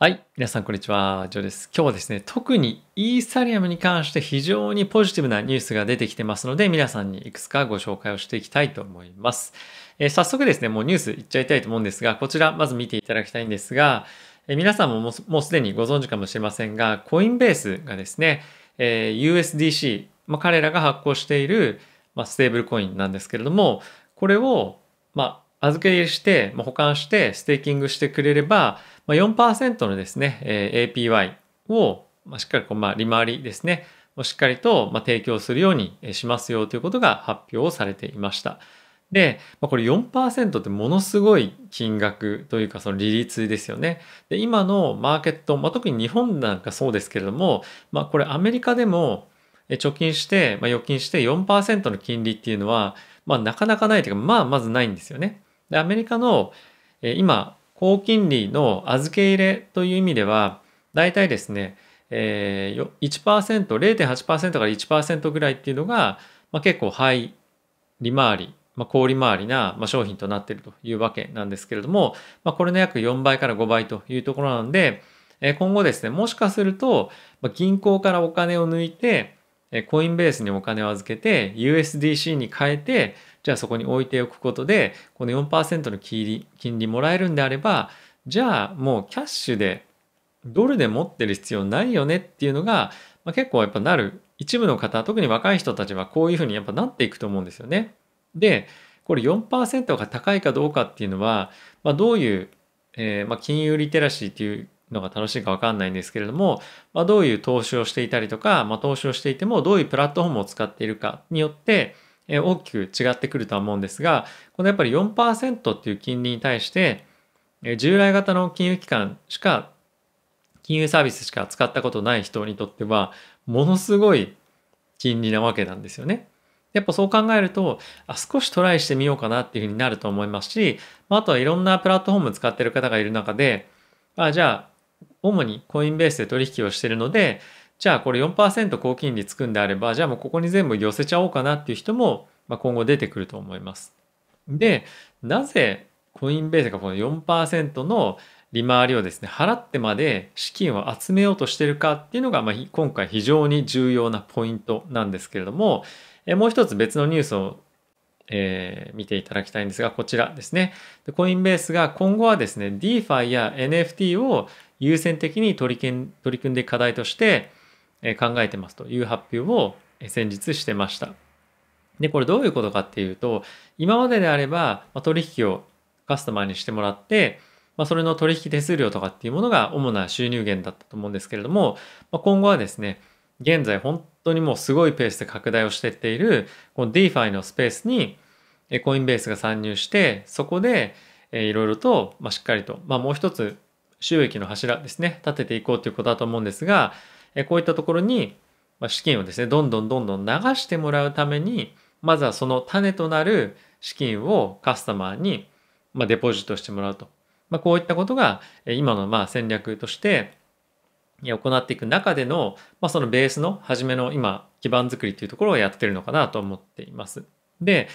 はい。皆さん、こんにちは。ジョーです。今日はですね、特にイーサリアムに関して非常にポジティブなニュースが出てきてますので、皆さんにいくつかご紹介をしていきたいと思います。えー、早速ですね、もうニュースいっちゃいたいと思うんですが、こちら、まず見ていただきたいんですが、えー、皆さんももうすでにご存知かもしれませんが、コインベースがですね、えー、USDC、まあ、彼らが発行している、まあ、ステーブルコインなんですけれども、これを、まあ、預け入れして、まあ、保管して、ステーキングしてくれれば、まあ、4%のですね、え APY を、ましっかりこう、まあ、利回りですね、をしっかりと、ま提供するようにしますよということが発表されていました。で、これ4%ってものすごい金額というかその利率ですよね。で、今のマーケット、まあ、特に日本なんかそうですけれども、まあ、これアメリカでも貯金して、まあ、預金して4%の金利っていうのは、まあ、なかなかないというか、まあ、まずないんですよね。でアメリカの今高金利の預け入れという意味では大体ですね 1%0.8% から1%ぐらいっていうのが、まあ、結構廃利回り、まあ、高利回りな、まあ、商品となっているというわけなんですけれども、まあ、これの約4倍から5倍というところなので今後ですねもしかすると銀行からお金を抜いてえコインベースにお金を預けて USDC に変えてじゃあそこに置いておくことでこの4%の金利金利もらえるんであればじゃあもうキャッシュでドルで持ってる必要ないよねっていうのが、まあ、結構やっぱなる一部の方特に若い人たちはこういうふうにやっぱなっていくと思うんですよね。でこれ4%が高いかどうかっていうのは、まあ、どういう、えー、まあ、金融リテラシーっていうのが楽しいかわかんないんですけれども、まあ、どういう投資をしていたりとか、まあ、投資をしていてもどういうプラットフォームを使っているかによって、え大きく違ってくるとは思うんですが、このやっぱり4%っていう金利に対して、え従来型の金融機関しか、金融サービスしか使ったことない人にとっては、ものすごい金利なわけなんですよね。やっぱそう考えると、あ少しトライしてみようかなっていうふうになると思いますし、まあ、とはいろんなプラットフォーム使ってる方がいる中で、あじゃあ、主にコインベースで取引をしているので、じゃあこれ4%高金利つくんであれば、じゃあもうここに全部寄せちゃおうかなっていう人も、ま今後出てくると思います。で、なぜコインベースがこの4%の利回りをですね、払ってまで資金を集めようとしてるかっていうのが、まあ、今回非常に重要なポイントなんですけれども、えもう一つ別のニュースをえー、見ていただきたいんですが、こちらですね。でコインベースが今後はですね、DeFi や NFT を優先的に取り組んで課題として考えてますという発表を先日してました。で、これどういうことかっていうと、今までであれば取引をカスタマーにしてもらって、まあ、それの取引手数料とかっていうものが主な収入源だったと思うんですけれども、まあ、今後はですね、現在本当にもうすごいペースで拡大をしていっている、この DeFi のスペースにコインベースが参入して、そこでいろいろと、ましっかりと、まあ、もう一つ収益の柱ですね、立てていこうということだと思うんですが、えこういったところに資金をですね、どんどんどんどん流してもらうために、まずはその種となる資金をカスタマーに、まデポジットしてもらうと。まあ、こういったことが、今のまあ戦略として、行っていく中での、まあ、そのベースの初めの今、基盤作りというところをやってるのかなと思っています。で、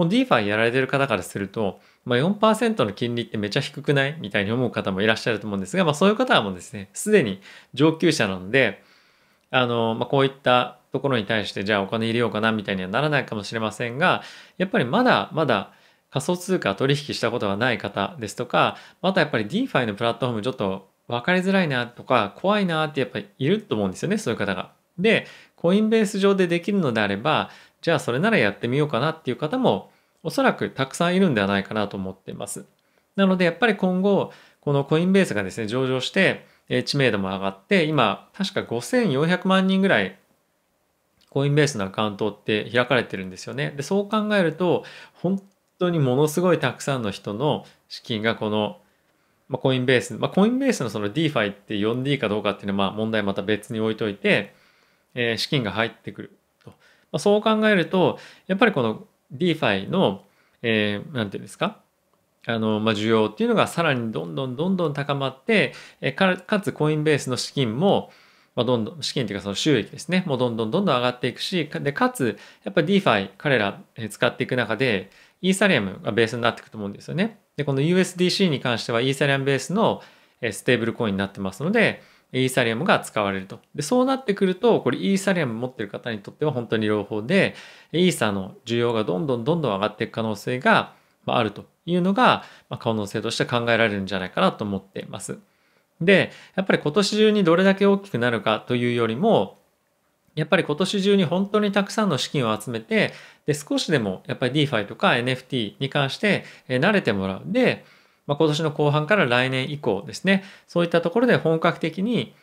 もう DeFi やられてる方からすると、まあ、4%の金利ってめちゃ低くないみたいに思う方もいらっしゃると思うんですが、まあ、そういう方はもうですね、すでに上級者なので、あの、まあ、こういったところに対して、じゃあお金入れようかなみたいにはならないかもしれませんが、やっぱりまだまだ仮想通貨取引したことがない方ですとか、またやっぱり DeFi のプラットフォームちょっと分かりづらいなとか、怖いなってやっぱりいると思うんですよね、そういう方が。で、コインベース上でできるのであれば、じゃあそれならやってみようかなっていう方もおそらくたくさんいるんではないかなと思っています。なのでやっぱり今後、このコインベースがですね、上場して、知名度も上がって、今、確か5400万人ぐらい、コインベースのアカウントって開かれてるんですよね。で、そう考えると、本当にものすごいたくさんの人の資金がこの、まあ、コインベース、まあ、コインベースのその DeFi って 4D かどうかっていうのは、まあ問題また別に置いといて、えー、資金が入ってくる。まあ、そう考えると、やっぱりこの DeFi の、えー、なんていうんですか、あの、まあ、需要っていうのがさらにどんどんどんどん高まって、えかかつコインベースの資金も、まあ、どんどん、資金というかその収益ですね、もうどんどんどんどん上がっていくし、で、かつ、やっぱり DeFi、彼ら使っていく中で、イーサリアムがベースになっていくと思うんですよね。で、この USDC に関してはイーサリアムベースのステーブルコインになってますので、イーサリアムが使われると。で、そうなってくると、これイーサリアム持ってる方にとっては本当に両方で、イーサの需要がどんどんどんどん上がっていく可能性があるというのが、可能性として考えられるんじゃないかなと思っています。で、やっぱり今年中にどれだけ大きくなるかというよりも、やっぱり今年中に本当にたくさんの資金を集めて、で、少しでもやっぱり DeFi とか NFT に関して慣れてもらう。で、まあ、今年の後半から来年以降ですね、そういったところで本格的に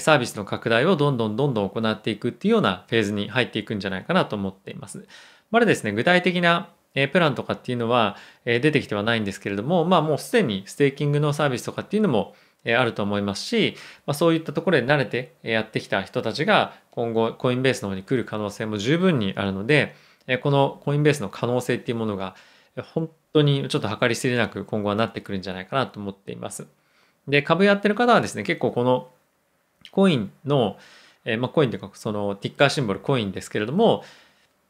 サービスの拡大をどんどんどんどん行っていくっていうようなフェーズに入っていくんじゃないかなと思っています。まだですね、具体的なプランとかっていうのは出てきてはないんですけれども、まあもうすでにステーキングのサービスとかっていうのもあると思いますし、まあ、そういったところで慣れてやってきた人たちが今後コインベースの方に来る可能性も十分にあるので、このコインベースの可能性っていうものが本当にちょっと計り知れなく今後はなってくるんじゃないかなと思っています。で、株やってる方はですね、結構このコインの、えー、まあ、コインというか、そのティッカーシンボルコインですけれども、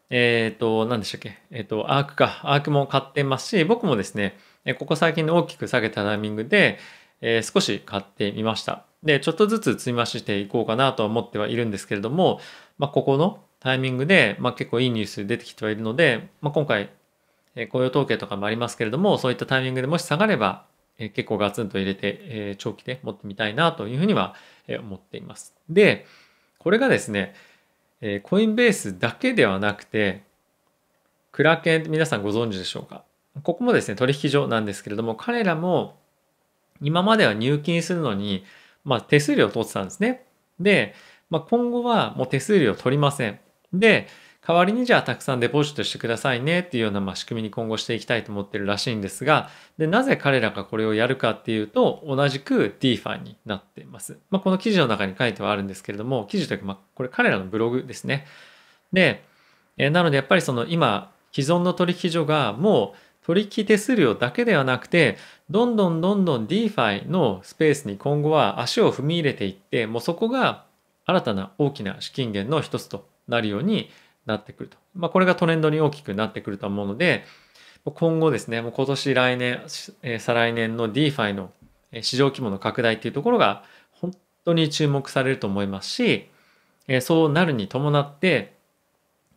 えっ、ー、と、何でしたっけ、えっ、ー、と、アークか、アークも買ってますし、僕もですね、ここ最近の大きく下げたタイミングで、え少し買ってみました。で、ちょっとずつ積み増していこうかなとは思ってはいるんですけれども、まあ、ここのタイミングで、まあ、結構いいニュース出てきてはいるので、まあ、今回え雇用統計とかもありますけれども、そういったタイミングでもし下がれば、え結構ガツンと入れて、え長期で持ってみたいなというふうには、え思っています。で、これがですね、えコインベースだけではなくて、クラケン皆さんご存知でしょうかここもですね、取引所なんですけれども、彼らも今までは入金するのに、まあ、手数料を取ってたんですね。で、まあ、今後はもう手数料を取りません。で、代わりにじゃあたくさんデポジットしてくださいねっていうようなま仕組みに今後していきたいと思ってるらしいんですが、で、なぜ彼らがこれをやるかっていうと、同じく DeFi になっています。まあ、この記事の中に書いてはあるんですけれども、記事というか、まあ、これ彼らのブログですね。で、えなのでやっぱりその今、既存の取引所がもう取引手数料だけではなくて、どんどんどんどん DeFi のスペースに今後は足を踏み入れていって、もうそこが新たな大きな資金源の一つとなるようになってくると。まあ、これがトレンドに大きくなってくると思うので、今後ですね、もう今年、来年、え再来年の DeFi の市場規模の拡大っていうところが本当に注目されると思いますし、えそうなるに伴って、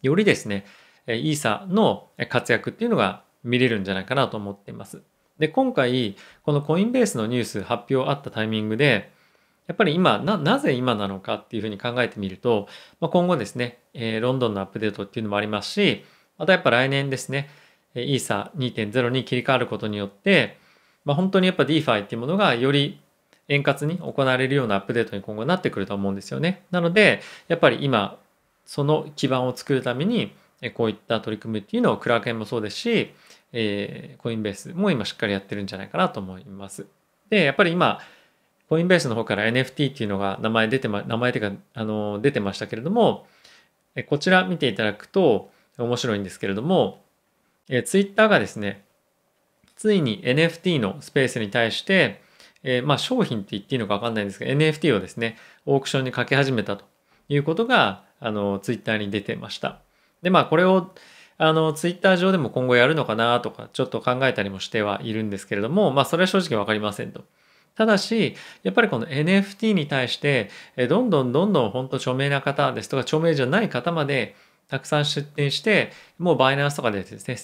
よりですね、イーサの活躍っていうのが見れるんじゃないかなと思っています。で、今回、このコインベースのニュース発表あったタイミングで、やっぱり今なぜ今なのかっていうふうに考えてみると、まあ、今後ですね、えー、ロンドンのアップデートっていうのもありますしまたやっぱ来年ですねイーサ2.0に切り替わることによって、まあ、本当にやっぱ DeFi っていうものがより円滑に行われるようなアップデートに今後なってくると思うんですよね。なのでやっぱり今その基盤を作るためにこういった取り組みっていうのをクラーケンもそうですし、えー、コインベースも今しっかりやってるんじゃないかなと思います。でやっぱり今コインベースの方から NFT っていうのが名前出てま、名前てか、あの、出てましたけれども、こちら見ていただくと面白いんですけれども、えイ Twitter がですね、ついに NFT のスペースに対して、えー、まあ商品って言っていいのかわかんないんですけど、NFT をですね、オークションにかけ始めたということが、あの、Twitter に出てました。で、まあこれを、あの、ツイッター上でも今後やるのかなとか、ちょっと考えたりもしてはいるんですけれども、まあ、それは正直わかりませんと。ただし、やっぱりこの NFT に対して、どんどんどんどん本当著名な方ですとか、著名じゃない方までたくさん出店して、もうバイナンスとかでですね、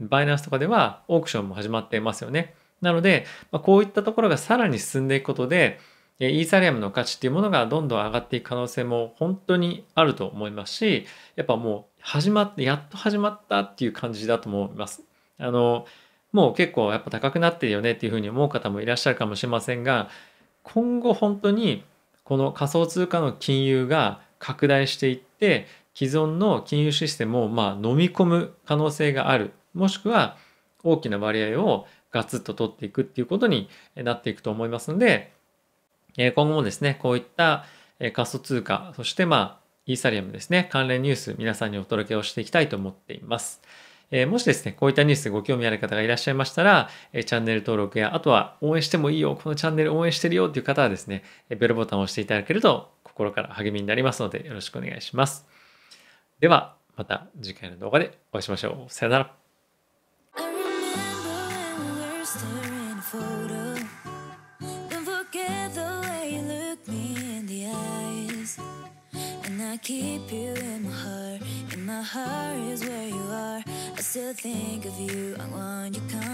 バイナンスとかではオークションも始まっていますよね。なので、まこういったところがさらに進んでいくことで、イーサリアムの価値っていうものがどんどん上がっていく可能性も本当にあると思いますし、やっぱもう始まって、やっと始まったっていう感じだと思います。あの、もう結構やっぱ高くなってるよねっていうふうに思う方もいらっしゃるかもしれませんが今後本当にこの仮想通貨の金融が拡大していって既存の金融システムをまあ飲み込む可能性があるもしくは大きな割合をガツッと取っていくっていうことになっていくと思いますので今後もですねこういった仮想通貨そしてまあイーサリアムですね関連ニュース皆さんにお届けをしていきたいと思っています。えもしですね、こういったニュースでご興味ある方がいらっしゃいましたら、えチャンネル登録や、あとは応援してもいいよ、このチャンネル応援してるよっていう方はですね、ベルボタンを押していただけると心から励みになりますのでよろしくお願いします。では、また次回の動画でお会いしましょう。さよなら。think of you, I want you come.